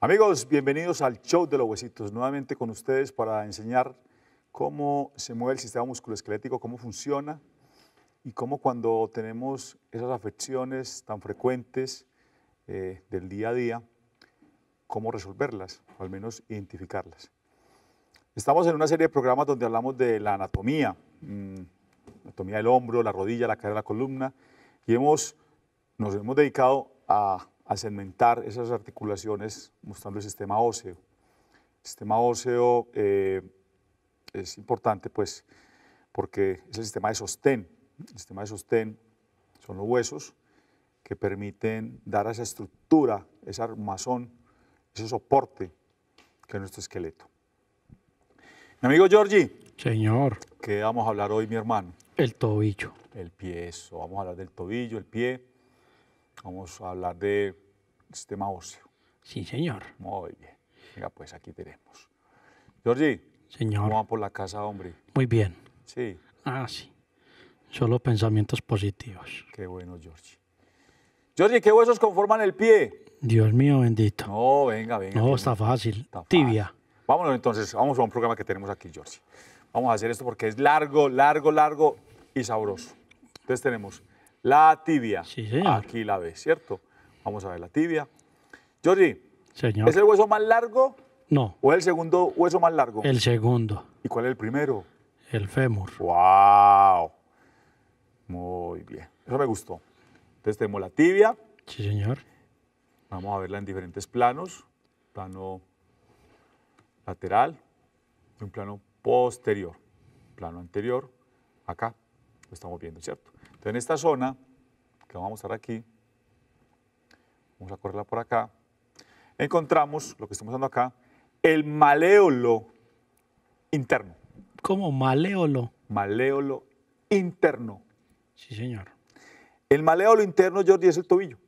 Amigos, bienvenidos al show de los huesitos. Nuevamente con ustedes para enseñar cómo se mueve el sistema musculoesquelético, cómo funciona y cómo cuando tenemos esas afecciones tan frecuentes eh, del día a día, cómo resolverlas, o al menos identificarlas. Estamos en una serie de programas donde hablamos de la anatomía, mm, anatomía del hombro, la rodilla, la cadera, la columna, y hemos, nos hemos dedicado a a segmentar esas articulaciones mostrando el sistema óseo. El sistema óseo eh, es importante pues porque es el sistema de sostén. El sistema de sostén son los huesos que permiten dar a esa estructura, esa armazón, ese soporte que es nuestro esqueleto. Mi amigo Giorgi, Señor. ¿Qué vamos a hablar hoy, mi hermano? El tobillo. El pie, eso. Vamos a hablar del tobillo, el pie. Vamos a hablar de sistema óseo. Sí, señor. Muy bien. Venga, pues aquí tenemos. Georgie. Señor. vamos por la casa, hombre? Muy bien. Sí. Ah, sí. Solo pensamientos positivos. Qué bueno, Georgi. Georgi, ¿qué huesos conforman el pie? Dios mío, bendito. No, venga, venga. No, está fácil. Tibia. Vámonos entonces, vamos a un programa que tenemos aquí, Georgi. Vamos a hacer esto porque es largo, largo, largo y sabroso. Entonces tenemos la tibia. Sí, señor. Aquí la ves, ¿cierto? Vamos a ver la tibia. Jordi, señor. ¿es el hueso más largo? No. ¿O el segundo hueso más largo? El segundo. ¿Y cuál es el primero? El fémur. ¡Wow! Muy bien. Eso me gustó. Entonces tenemos la tibia. Sí, señor. Vamos a verla en diferentes planos. Plano lateral y un plano posterior. Plano anterior, acá. Lo estamos viendo, ¿cierto? en esta zona, que vamos a mostrar aquí, vamos a correrla por acá, encontramos, lo que estamos dando acá, el maleolo interno. ¿Cómo? Maleolo. Maleolo interno. Sí, señor. El maleolo interno, Jordi, es el tobillo.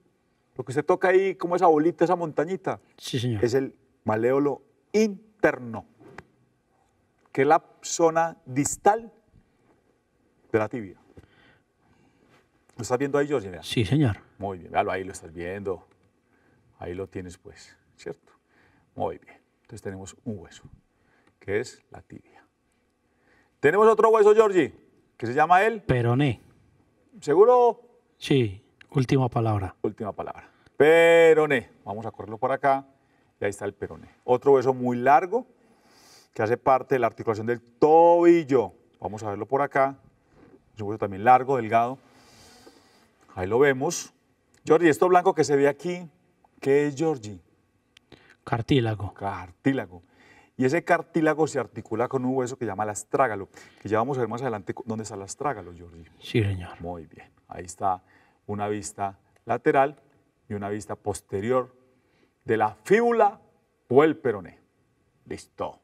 Lo que usted toca ahí, como esa bolita, esa montañita. Sí, señor. Es el maleolo interno, que es la zona distal de la tibia. ¿Lo estás viendo ahí, Jorge? Sí, señor. Muy bien, ahí lo estás viendo. Ahí lo tienes, pues, ¿cierto? Muy bien. Entonces tenemos un hueso, que es la tibia. Tenemos otro hueso, Georgie, que se llama el... Peroné. ¿Seguro? Sí, última palabra. Última palabra. Peroné. Vamos a correrlo por acá. Y ahí está el peroné. Otro hueso muy largo, que hace parte de la articulación del tobillo. Vamos a verlo por acá. Es un hueso también largo, delgado. Ahí lo vemos. Jordi. esto blanco que se ve aquí, ¿qué es jorge. Cartílago. Cartílago. Y ese cartílago se articula con un hueso que se llama el astrágalo, que ya vamos a ver más adelante dónde está el astrágalo, Jordi. Sí, señor. Muy bien. Ahí está una vista lateral y una vista posterior de la fíbula o el peroné. Listo.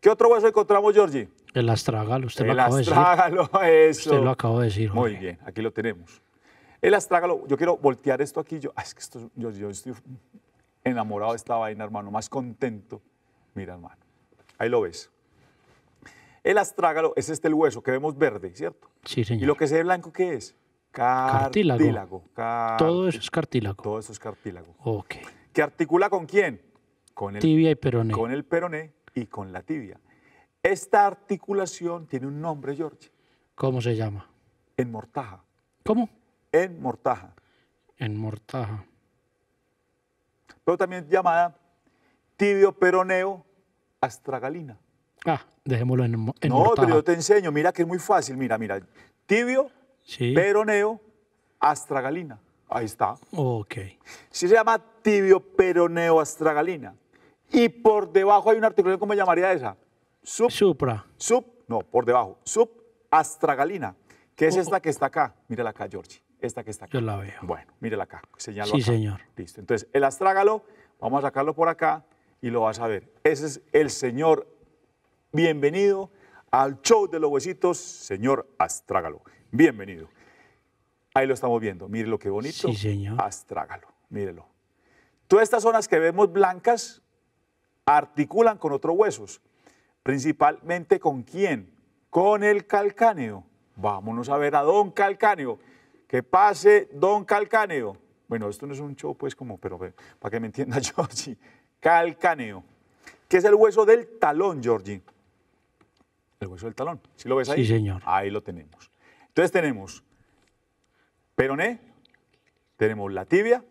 ¿Qué otro hueso encontramos, jorge. El astrágalo, usted lo acaba de decir. El astrágalo, eso. Usted lo acaba de decir. Muy bien, aquí lo tenemos. El astrágalo, yo quiero voltear esto aquí, yo, es que yo, estoy enamorado de esta vaina, hermano, más contento. Mira, hermano, ahí lo ves. El astrágalo es este el hueso que vemos verde, ¿cierto? Sí, señor. ¿Y lo que se ve blanco qué es? Cartílago. Todo eso es cartílago. Todo eso es cartílago. Ok. ¿Que articula con quién? Con el tibia y peroné. Con el peroné y con la tibia. Esta articulación tiene un nombre, George. ¿Cómo se llama? En mortaja. ¿Cómo? en Mortaja. En Mortaja. Pero también llamada tibio peroneo astragalina. Ah, dejémoslo en, en no, pero yo te enseño, mira que es muy fácil, mira, mira. Tibio, peroneo, astragalina. Ahí está. Ok. Sí se llama tibio peroneo astragalina. Y por debajo hay una articulación, ¿cómo llamaría esa? Supra. Sub, no, por debajo. Sub astragalina, que es oh, esta que está acá. mírala acá, Georgie. Esta que está acá. Yo la veo. Bueno, mírela acá, señalo Sí, señor. Listo. Entonces, el astrágalo, vamos a sacarlo por acá y lo vas a ver. Ese es el señor. Bienvenido al show de los huesitos, señor astrágalo. Bienvenido. Ahí lo estamos viendo. Mire lo que bonito. Sí, señor. Astrágalo. Mírelo. Todas estas zonas que vemos blancas articulan con otros huesos. Principalmente con quién? Con el calcáneo. Vámonos a ver a don calcáneo. Que pase Don Calcáneo. Bueno, esto no es un show, pues, como, pero eh, para que me entienda, Georgie. Calcáneo, que es el hueso del talón, Georgie. El hueso del talón. ¿Sí lo ves ahí? Sí, señor. Ahí lo tenemos. Entonces tenemos peroné, tenemos la tibia,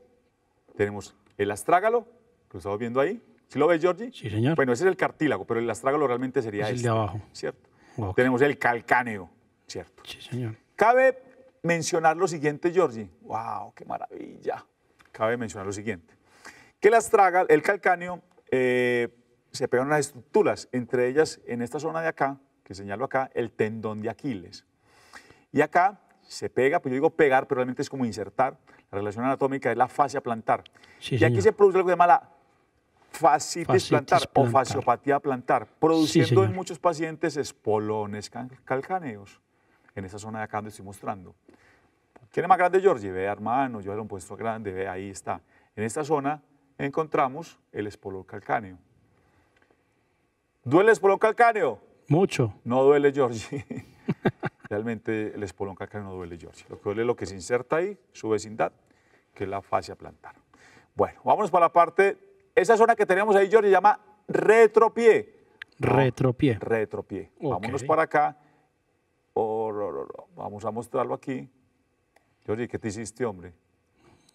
tenemos el astrágalo, lo estamos viendo ahí. ¿Sí lo ves, Georgie? Sí, señor. Bueno, ese es el cartílago, pero el astrágalo realmente sería este, el de este, abajo. ¿Cierto? Tenemos el calcáneo, ¿cierto? Sí, señor. Cabe mencionar lo siguiente, Georgie. ¡Wow! ¡Qué maravilla! Cabe mencionar lo siguiente. Que las tragas, el calcáneo, eh, se pegan unas estructuras, entre ellas en esta zona de acá, que señalo acá, el tendón de Aquiles. Y acá se pega, pues yo digo pegar, pero realmente es como insertar. La relación anatómica es la fascia plantar. y aquí se produce algo que se llama la fascitis, plantar, o fasciopatía plantar, produciendo en muchos pacientes espolones calcáneos en esa zona de acá donde estoy mostrando. ¿Quién es más grande, Georgie? Ve, hermano, yo era un puesto grande, ve, ahí está. En esta zona encontramos el espolón calcáneo. ¿Duele el espolón calcáneo? Mucho. No duele, Georgie. Realmente el espolón calcáneo no duele, Georgie. Lo que duele es lo que se inserta ahí, su vecindad, que es la fascia plantar. Bueno, vámonos para la parte, esa zona que tenemos ahí, se llama retropié. Retropié. retropié. Vámonos para acá vamos a mostrarlo aquí. Jorge. ¿qué te hiciste, hombre?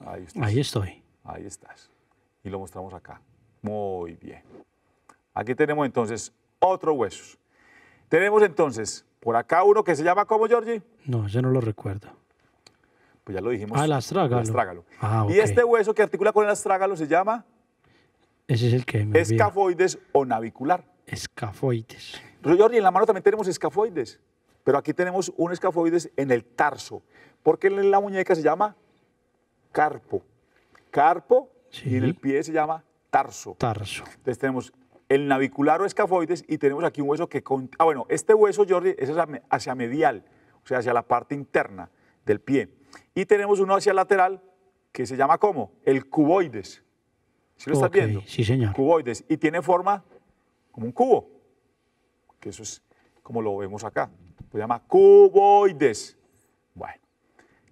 Ahí, estoy. Ahí estás. Y lo mostramos acá. Muy bien. Aquí tenemos entonces otro hueso. Tenemos entonces por acá uno que se llama como Georgie? No, yo no lo recuerdo. Pues ya lo dijimos. Ah, el astrágalo. Ah, y este hueso que articula con el astrágalo se llama... Ese es el que Escafoides o navicular. Escafoides. Pero, en la mano también tenemos escafoides. Pero aquí tenemos un escafoides en el tarso, porque en la muñeca se llama carpo. Carpo y en el pie se llama tarso. Tarso. Entonces tenemos el navicular o escafoides y tenemos aquí un hueso que... Ah, bueno, este hueso, Jordi, es hacia medial, o sea, hacia la parte interna del pie. Y tenemos uno hacia lateral que se llama como El cuboides. ¿Sí lo viendo? Sí, señor. Cuboides. Y tiene forma como un cubo, que eso es como lo vemos acá lo llama cuboides. Bueno,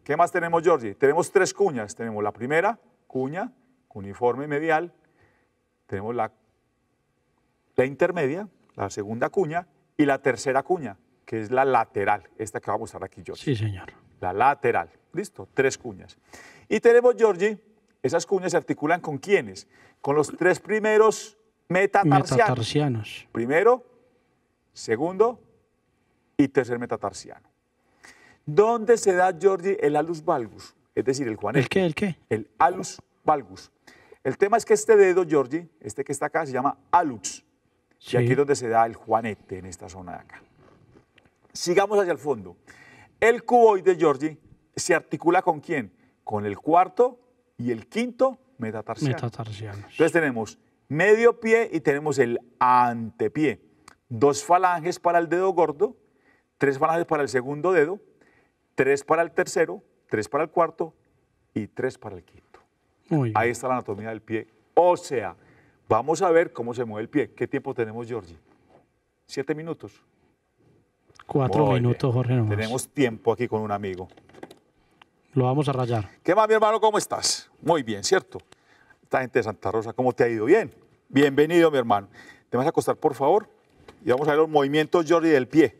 ¿qué más tenemos, Georgie? Tenemos tres cuñas. Tenemos la primera, cuña, uniforme medial. Tenemos la, la intermedia, la segunda cuña, y la tercera cuña, que es la lateral, esta que vamos a usar aquí, Georgie. Sí, señor. La lateral, listo, tres cuñas. Y tenemos, Georgie, esas cuñas se articulan con quiénes? Con los tres primeros metatarsianos. metatarsianos. Primero, segundo y tercer metatarsiano. ¿Dónde se da, Giorgi, el alus valgus? Es decir, el juanete. ¿El qué? ¿El qué? alus valgus. El tema es que este dedo, Giorgi, este que está acá, se llama alux. Y aquí es donde se da el juanete, en esta zona de acá. Sigamos hacia el fondo. El cuboide, Giorgi, se articula con quién? Con el cuarto y el quinto metatarsiano. Entonces tenemos medio pie y tenemos el antepie. Dos falanges para el dedo gordo tres para el segundo dedo, tres para el tercero, tres para el cuarto y tres para el quinto. Muy Ahí está la anatomía del pie. O sea, vamos a ver cómo se mueve el pie. ¿Qué tiempo tenemos, jorge? Siete minutos. Cuatro minutos, Jorge. Tenemos tiempo aquí con un amigo. Lo vamos a rayar. ¿Qué más, mi hermano? ¿Cómo estás? Muy bien, ¿cierto? Esta gente de Santa Rosa, ¿cómo te ha ido? Bien. Bienvenido, mi hermano. Te vas a acostar, por favor, y vamos a ver los movimientos, jorge, del pie.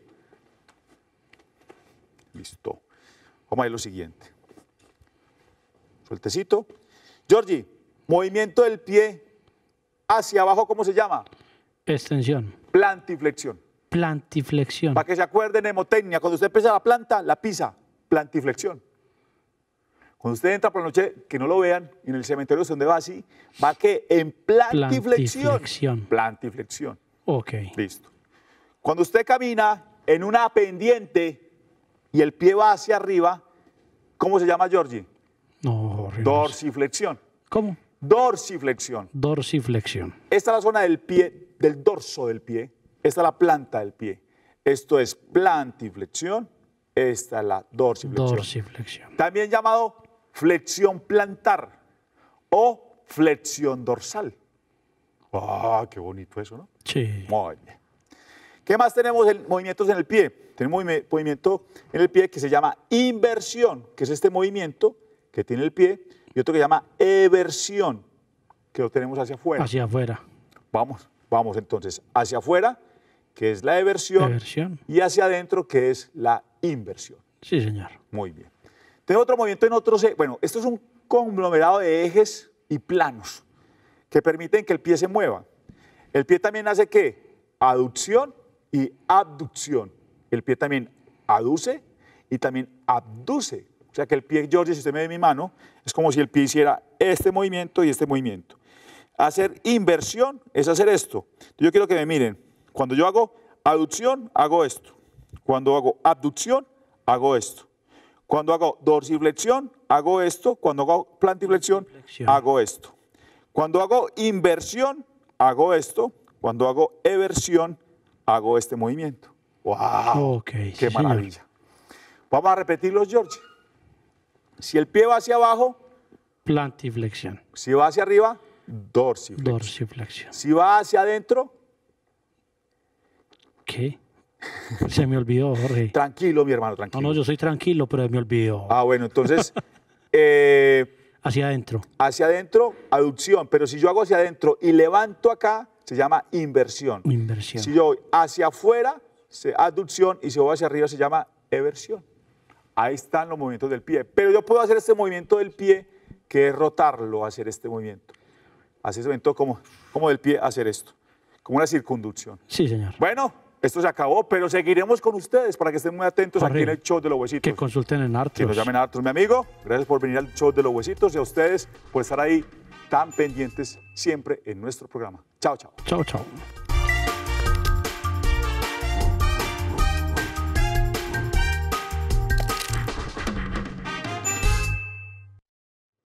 Listo. Vamos a ver lo siguiente. Sueltecito. Georgie, movimiento del pie hacia abajo, ¿cómo se llama? Extensión. Plantiflexión. Plantiflexión. Para que se acuerden, hemotecnia. Cuando usted pesa la planta, la pisa. Plantiflexión. Cuando usted entra por la noche, que no lo vean, en el cementerio es donde va así, va que en plantiflexión. Plantiflexión. Plantiflexión. Ok. Listo. Cuando usted camina en una pendiente, y el pie va hacia arriba, ¿cómo se llama, Georgie? Dorsiflexión. ¿Cómo? Dorsiflexión. Dorsiflexión. Esta es la zona del pie, del dorso del pie. Esta es la planta del pie. Esto es plantiflexión. Esta es la dorsiflexión. Dorsiflexión. También llamado flexión plantar o flexión dorsal. ¡Ah, qué bonito eso, ¿no? Sí. Muy bien. ¿Qué más tenemos en movimientos en el pie? Tenemos un movimiento en el pie que se llama inversión, que es este movimiento que tiene el pie, y otro que se llama eversión, que lo tenemos hacia afuera. Hacia afuera. Vamos, vamos entonces, hacia afuera, que es la eversión, eversión. y hacia adentro, que es la inversión. Sí, señor. Muy bien. Tenemos otro movimiento en otros, e-, bueno, esto es un conglomerado de ejes y planos que permiten que el pie se mueva. El pie también hace qué? Aducción y abducción. El pie también aduce y también abduce. O sea que el pie, George, si usted me ve mi mano, es como si el pie hiciera este movimiento y este movimiento. Hacer inversión es hacer esto. Yo quiero que me miren. Cuando yo hago aducción, hago esto. Cuando hago abducción, hago esto. Cuando hago dorsiflexión, hago esto. Cuando hago plantiflexión, hago esto. Cuando hago inversión, hago esto. Cuando hago eversión, hago hago este movimiento. ¡Wow! ¡Qué maravilla! Vamos a repetirlos, George. Si el pie va hacia abajo, plantiflexión. Si va hacia arriba, dorsiflexión. Si va hacia adentro, ¿qué? Se me olvidó, Jorge. tranquilo, mi hermano, tranquilo. No, no, yo soy tranquilo, pero me olvidó. Ah, bueno, entonces. Eh, hacia adentro. Hacia adentro, aducción. Pero si yo hago hacia adentro y levanto acá, se llama inversión. Inversión. Si yo voy hacia afuera, se aducción, y si voy hacia arriba, se llama eversión. Ahí están los movimientos del pie. Pero yo puedo hacer este movimiento del pie, que es rotarlo, hacer este movimiento. Así ese movimiento como, como del pie, hacer esto. Como una circunducción. Sí, señor. Bueno, esto se acabó, pero seguiremos con ustedes para que estén muy atentos aquí en el show de los huesitos. Que consulten en Artros. Que nos llamen mi amigo. Gracias por venir al show de los huesitos y a ustedes por estar ahí están pendientes siempre en nuestro programa. Chao, chao. Chao, chao.